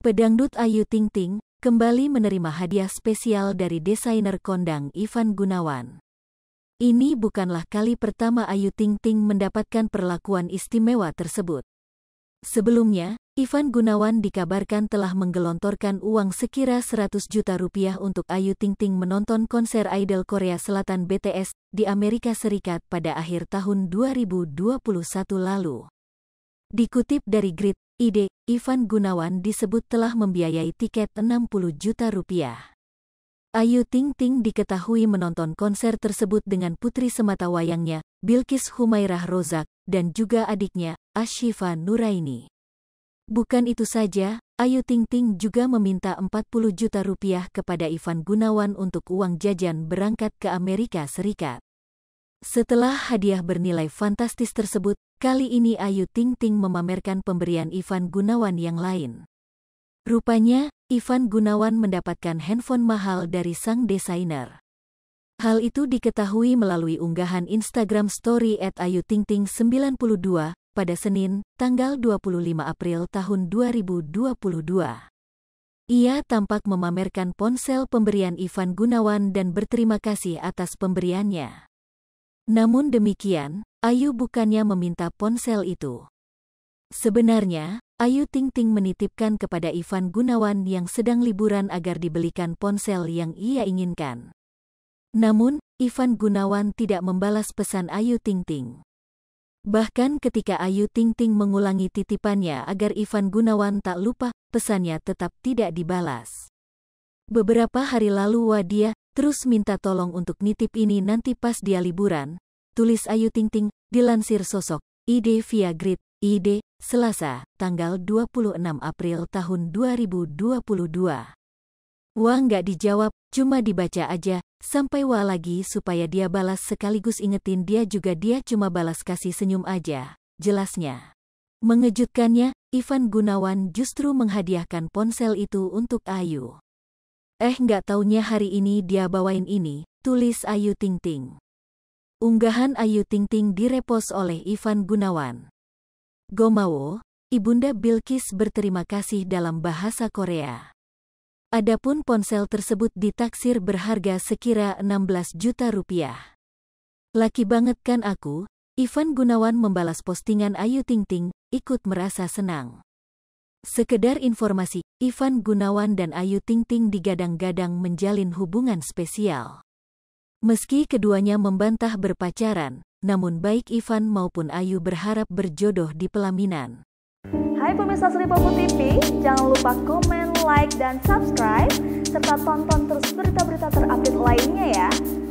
Pedangdut Ayu Ting Ting kembali menerima hadiah spesial dari desainer kondang Ivan Gunawan. Ini bukanlah kali pertama Ayu Ting Ting mendapatkan perlakuan istimewa tersebut. Sebelumnya, Ivan Gunawan dikabarkan telah menggelontorkan uang sekira 100 juta rupiah untuk Ayu Ting Ting menonton konser idol Korea Selatan BTS di Amerika Serikat pada akhir tahun 2021 lalu. Dikutip dari Grid, ide, Ivan Gunawan disebut telah membiayai tiket 60 juta rupiah. Ayu Ting Ting diketahui menonton konser tersebut dengan putri semata wayangnya, Bilkis Humairah Rozak, dan juga adiknya, Ashifa Nuraini. Bukan itu saja, Ayu Ting Ting juga meminta 40 juta rupiah kepada Ivan Gunawan untuk uang jajan berangkat ke Amerika Serikat. Setelah hadiah bernilai fantastis tersebut, Kali ini Ayu Ting Ting memamerkan pemberian Ivan Gunawan yang lain. Rupanya, Ivan Gunawan mendapatkan handphone mahal dari sang desainer. Hal itu diketahui melalui unggahan Instagram story at Ayu Ting Ting 92 pada Senin, tanggal 25 April tahun 2022. Ia tampak memamerkan ponsel pemberian Ivan Gunawan dan berterima kasih atas pemberiannya. Namun demikian, Ayu bukannya meminta ponsel itu. Sebenarnya, Ayu Ting Ting menitipkan kepada Ivan Gunawan yang sedang liburan agar dibelikan ponsel yang ia inginkan. Namun, Ivan Gunawan tidak membalas pesan Ayu Ting Ting. Bahkan ketika Ayu Ting Ting mengulangi titipannya agar Ivan Gunawan tak lupa, pesannya tetap tidak dibalas. Beberapa hari lalu Wadia, Terus minta tolong untuk nitip ini nanti pas dia liburan. Tulis Ayu Ting Ting, dilansir sosok, ide via grid, ide, Selasa, tanggal 26 April tahun 2022. Wah nggak dijawab, cuma dibaca aja, sampai wah lagi supaya dia balas sekaligus ingetin dia juga dia cuma balas kasih senyum aja, jelasnya. Mengejutkannya, Ivan Gunawan justru menghadiahkan ponsel itu untuk Ayu. Eh nggak taunya hari ini dia bawain ini, tulis Ayu Ting Ting. Unggahan Ayu Ting Ting direpos oleh Ivan Gunawan. Gomawo, Ibunda Bilkis berterima kasih dalam bahasa Korea. Adapun ponsel tersebut ditaksir berharga sekira 16 juta rupiah. Laki banget kan aku, Ivan Gunawan membalas postingan Ayu Ting Ting, ikut merasa senang. Sekedar informasi, Ivan Gunawan dan Ayu Ting Ting digadang-gadang menjalin hubungan spesial. Meski keduanya membantah berpacaran, namun baik Ivan maupun Ayu berharap berjodoh di pelaminan. Hai pemirsa Seripopo TV, jangan lupa komen, like, dan subscribe, serta tonton terus berita-berita terupdate lainnya ya.